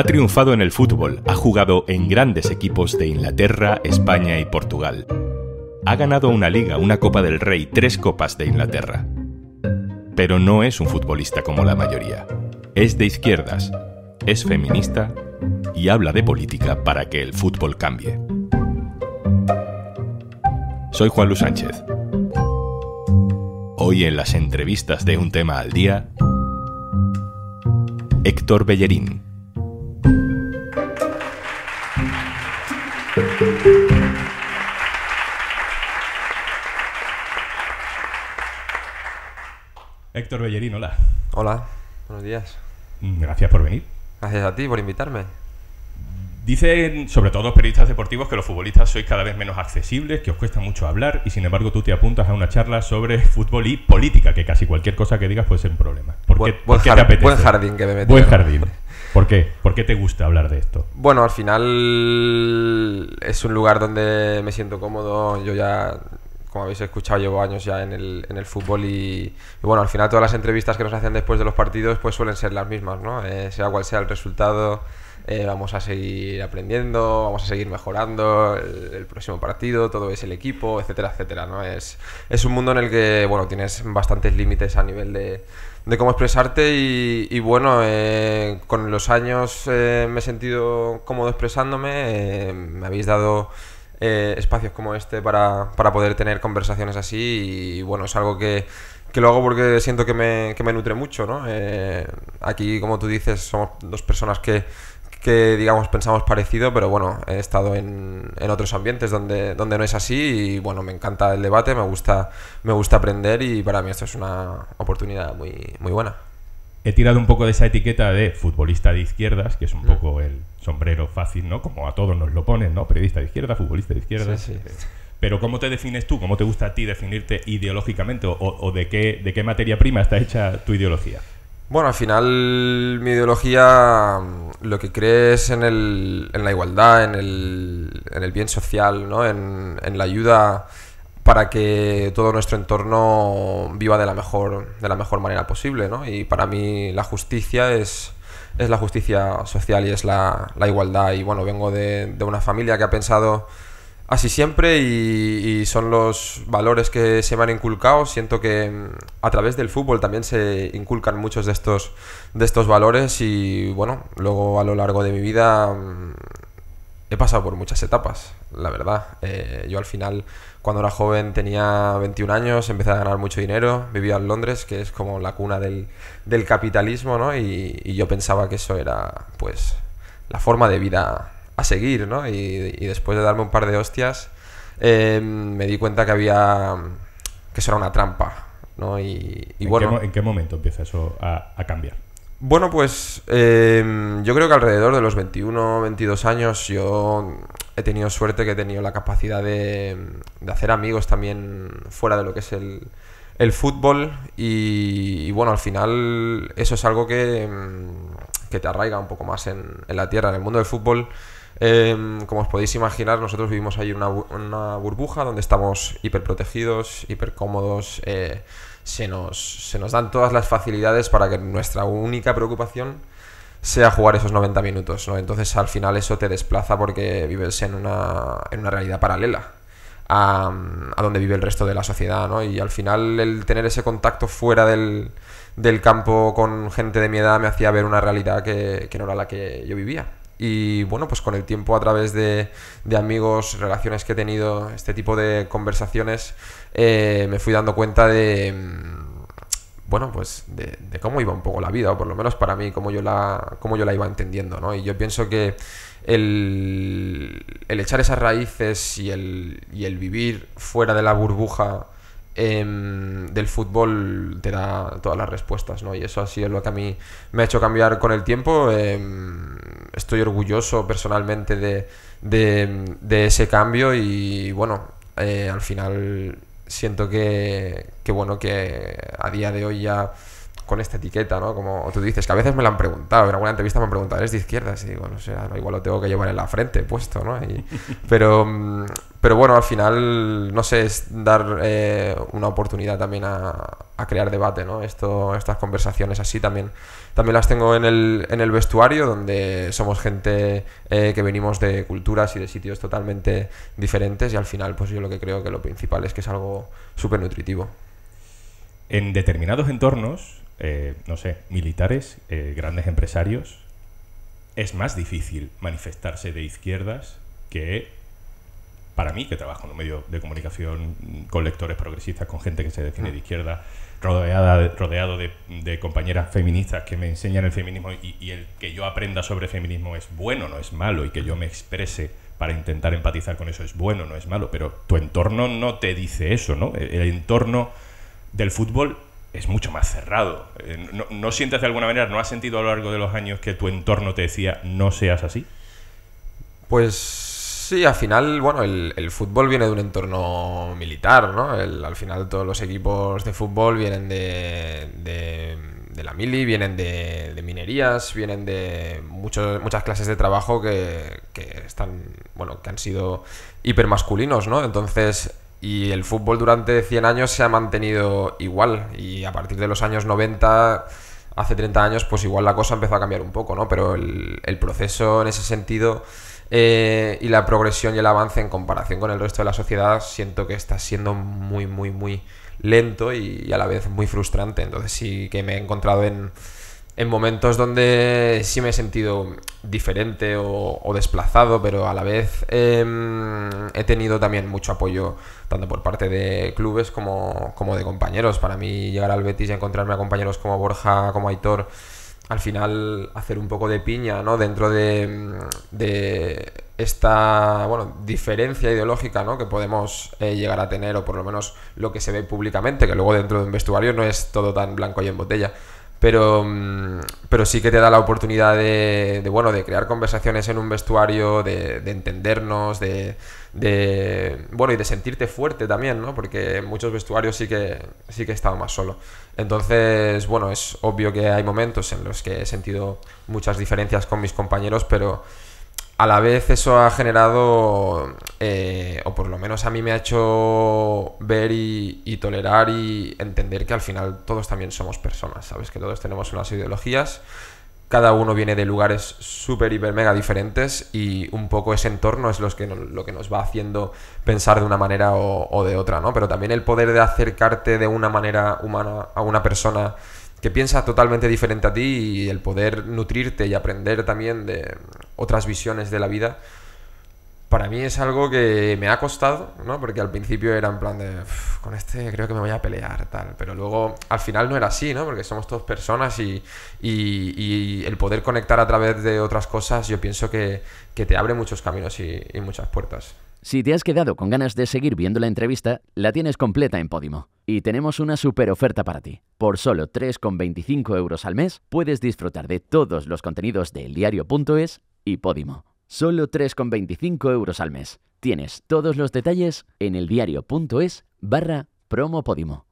Ha triunfado en el fútbol, ha jugado en grandes equipos de Inglaterra, España y Portugal. Ha ganado una liga, una Copa del Rey, tres copas de Inglaterra. Pero no es un futbolista como la mayoría. Es de izquierdas, es feminista y habla de política para que el fútbol cambie. Soy Juan Luis Sánchez. Hoy en las entrevistas de Un tema al día, Héctor Bellerín. Héctor Bellerín, hola. Hola, buenos días. Mm, gracias por venir. Gracias a ti por invitarme. Dicen, sobre todo los periodistas deportivos, que los futbolistas sois cada vez menos accesibles, que os cuesta mucho hablar y sin embargo tú te apuntas a una charla sobre fútbol y política, que casi cualquier cosa que digas puede ser un problema. ¿Por qué, buen, apetece? Buen jardín que me metes. Buen jardín. ¿Por qué? ¿Por qué te gusta hablar de esto? Bueno, al final es un lugar donde me siento cómodo. Yo ya como habéis escuchado, llevo años ya en el, en el fútbol y, bueno, al final todas las entrevistas que nos hacen después de los partidos pues suelen ser las mismas, ¿no? Eh, sea cual sea el resultado, eh, vamos a seguir aprendiendo, vamos a seguir mejorando, el, próximo partido, todo es el equipo, etcétera, etcétera, ¿no? Es, es un mundo en el que, bueno, tienes bastantes límites a nivel de, de cómo expresarte y, bueno, eh, con los años me he sentido cómodo expresándome, me habéis dado eh, espacios como este para, para, poder tener conversaciones así y bueno, es algo que, que lo hago porque siento que me, que me nutre mucho, ¿no? Eh, aquí, como tú dices, somos dos personas que, que digamos pensamos parecido, pero bueno, he estado en, en, otros ambientes donde, donde no es así y bueno, me encanta el debate, me gusta, me gusta aprender y para mí esto es una oportunidad muy, muy buena he tirado un poco de esa etiqueta de futbolista de izquierdas, que es un poco el sombrero fácil, ¿no? Como a todos nos lo ponen, ¿no? Periodista de izquierda, futbolista de izquierda. Eh, pero ¿cómo te defines tú? ¿Cómo te gusta a ti definirte ideológicamente? ¿O, de, qué, de qué materia prima está hecha tu ideología? Bueno, al final mi ideología mm, lo que crees en, la igualdad, en el, bien social, ¿no? en la ayuda para que todo nuestro entorno viva de la mejor, de la mejor manera posible. ¿no? Y para mí la justicia es, es la justicia social y es la, igualdad. Y bueno, vengo de, una familia que ha pensado así siempre y, son los valores que se me han inculcado. Siento que mm, a través del fútbol también se inculcan muchos de estos, de estos valores y bueno, luego a lo largo de mi vida mm, he pasado por muchas etapas, la verdad. Eh, yo al final, cuando era joven, tenía 21 años, empecé a ganar mucho dinero, vivía en Londres, que es como la cuna del, capitalismo, ¿no? Y, yo pensaba que eso era, pues, la forma de vida a seguir, ¿no? Y, después de darme un par de hostias, em, me di cuenta que había... que eso era una trampa, ¿no? Y, ¿En Qué, ¿En qué momento empieza eso a cambiar? Bueno, pues em, yo creo que alrededor de los 21, 22 años yo he tenido suerte que he tenido la capacidad de, hacer amigos también fuera de lo que es el, fútbol y, bueno, al final eso es algo que, em, te arraiga un poco más en, la tierra, en el mundo del fútbol. Em, como os podéis imaginar, nosotros vivimos ahí en una, burbuja donde estamos hiperprotegidos, hipercómodos. Eh, se nos, se nos dan todas las facilidades para que nuestra única preocupación sea jugar esos 90 minutos, ¿no? Entonces al final eso te desplaza porque vives en una, en una realidad paralela a, a, donde vive el resto de la sociedad, ¿no? Y al final el tener ese contacto fuera del, del campo con gente de mi edad me hacía ver una realidad que, que no era la que yo vivía. Y bueno, pues con el tiempo a través de, amigos, relaciones que he tenido, este tipo de conversaciones, eh, me fui dando cuenta de mm, bueno, pues de, cómo iba un poco la vida, o por lo menos para mí, cómo yo la, cómo yo la iba entendiendo, ¿no? Y yo pienso que el, echar esas raíces y el, y el, vivir fuera de la burbuja em, del fútbol te da todas las respuestas, ¿no? Y eso ha sido lo que a mí me ha hecho cambiar con el tiempo. Em, estoy orgulloso personalmente de, ese cambio y bueno, eh, al final siento que, bueno, que a día de hoy ya con esta etiqueta, ¿no? Como tú dices, que a veces me la han preguntado, en alguna entrevista me han preguntado, ¿eres de izquierdas? Y digo, no sé, igual lo tengo que llevar en la frente puesto, ¿no? pero, pero bueno, al final, no sé, es dar eh, una oportunidad también a, a crear debate, ¿no? Esto, estas conversaciones así también. También las tengo en el, vestuario, donde somos gente eh, que venimos de culturas y de sitios totalmente diferentes y al final, pues yo lo que creo que lo principal es que es algo súper nutritivo. En determinados entornos, eh, no sé, militares, eh, grandes empresarios, es más difícil manifestarse de izquierdas que para mí, que trabajo en un medio de comunicación con lectores progresistas, con gente que se define ah. de izquierda, rodeada, rodeado de, compañeras feministas que me enseñan el feminismo y, el que yo aprenda sobre feminismo es bueno, no es malo, y que yo me exprese para intentar empatizar con eso es bueno, no es malo, pero tu entorno no te dice eso, ¿no? El, entorno del fútbol es mucho más cerrado. Eh, no, ¿No sientes de alguna manera, no has sentido a lo largo de los años que tu entorno te decía no seas así? Pues Sí, al final, bueno, el, fútbol viene de un entorno militar, ¿no? al final todos los equipos de fútbol vienen de, de, la mili, vienen de, minerías, vienen de muchos, muchas clases de trabajo que, están, bueno, que han sido hipermasculinos, ¿no? Entonces, y el fútbol durante 100 años se ha mantenido igual y a partir de los años 90, hace 30 años, pues igual la cosa empezó a cambiar un poco, ¿no? Pero el, el proceso en ese sentido eh, y la progresión y el avance en comparación con el resto de la sociedad siento que está siendo muy, muy, muy lento y, a la vez muy frustrante. Entonces sí que me he encontrado en, momentos donde sí me he sentido diferente o, desplazado, pero a la vez em, he tenido también mucho apoyo tanto por parte de clubes como, como de compañeros. Para mí llegar al Betis y encontrarme a compañeros como Borja, como Aitor, al final hacer un poco de piña ¿no? dentro de, mm, esta bueno, diferencia ideológica ¿no? que podemos eh, llegar a tener, o por lo menos lo que se ve públicamente, que luego dentro de un vestuario no es todo tan blanco y en botella. Pero, mm, pero sí que te da la oportunidad de, de bueno, de crear conversaciones en un vestuario, de, de entendernos, de, de bueno y de sentirte fuerte también, ¿no? Porque en muchos vestuarios sí que sí que he estado más solo. Entonces, bueno, es obvio que hay momentos en los que he sentido muchas diferencias con mis compañeros, pero a la vez eso ha generado, eh, o por lo menos a mí me ha hecho ver y, y, tolerar y entender que al final todos también somos personas, ¿sabes? Que todos tenemos unas ideologías cada uno viene de lugares súper, hiper, mega diferentes y un poco ese entorno es los que, lo que nos va haciendo pensar de una manera o de otra, ¿no? Pero también el poder de acercarte de una manera humana a una persona que piensa totalmente diferente a ti y el poder nutrirte y aprender también de otras visiones de la vida para mí es algo que me ha costado, ¿no? Porque al principio era en plan de, con este creo que me voy a pelear, tal. Pero luego, al final no era así, ¿no? Porque somos dos personas y, el poder conectar a través de otras cosas, yo pienso que, te abre muchos caminos y, y, muchas puertas. Si te has quedado con ganas de seguir viendo la entrevista, la tienes completa en Podimo. Y tenemos una super oferta para ti. Por solo 3,25 euros al mes, puedes disfrutar de todos los contenidos de eldiario.es y Podimo. Solo 3,25 euros al mes. Tienes todos los detalles en eldiario.es barra promopodimo.